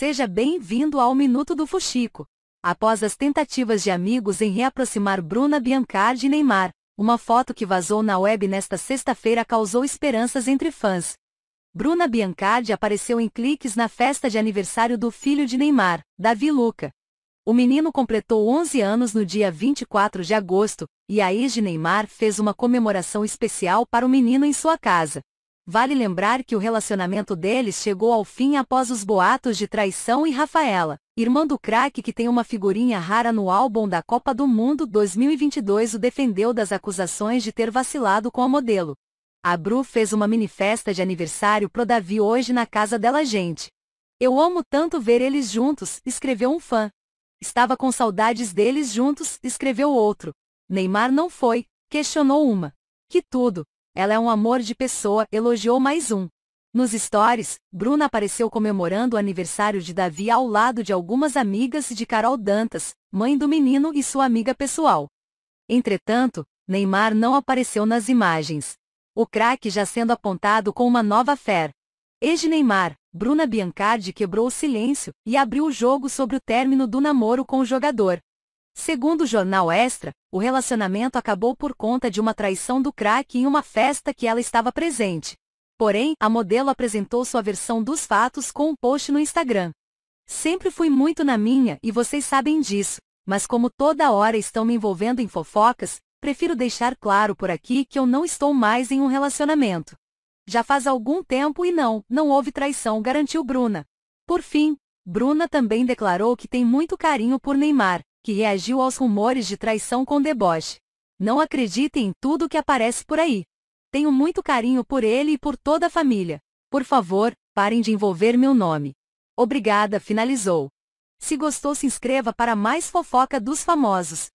Seja bem-vindo ao Minuto do Fuxico. Após as tentativas de amigos em reaproximar Bruna Biancardi e Neymar, uma foto que vazou na web nesta sexta-feira causou esperanças entre fãs. Bruna Biancardi apareceu em cliques na festa de aniversário do filho de Neymar, Davi Luca. O menino completou 11 anos no dia 24 de agosto, e a ex de Neymar fez uma comemoração especial para o menino em sua casa. Vale lembrar que o relacionamento deles chegou ao fim após os boatos de traição e Rafaela, irmã do craque que tem uma figurinha rara no álbum da Copa do Mundo 2022 o defendeu das acusações de ter vacilado com a modelo. A Bru fez uma mini festa de aniversário pro Davi hoje na casa dela gente. Eu amo tanto ver eles juntos, escreveu um fã. Estava com saudades deles juntos, escreveu outro. Neymar não foi, questionou uma. Que tudo, ela é um amor de pessoa, elogiou mais um. Nos stories, Bruna apareceu comemorando o aniversário de Davi ao lado de algumas amigas de Carol Dantas, mãe do menino e sua amiga pessoal. Entretanto, Neymar não apareceu nas imagens. O craque já sendo apontado com uma nova fé. Ex Neymar, Bruna Biancardi quebrou o silêncio e abriu o jogo sobre o término do namoro com o jogador. Segundo o jornal Extra, o relacionamento acabou por conta de uma traição do craque em uma festa que ela estava presente. Porém, a modelo apresentou sua versão dos fatos com um post no Instagram. Sempre fui muito na minha e vocês sabem disso, mas como toda hora estão me envolvendo em fofocas, prefiro deixar claro por aqui que eu não estou mais em um relacionamento. Já faz algum tempo e não, não houve traição, garantiu Bruna. Por fim, Bruna também declarou que tem muito carinho por Neymar, que reagiu aos rumores de traição com deboche. Não acreditem em tudo que aparece por aí. Tenho muito carinho por ele e por toda a família. Por favor, parem de envolver meu nome. Obrigada, finalizou. Se gostou, se inscreva para mais fofoca dos famosos.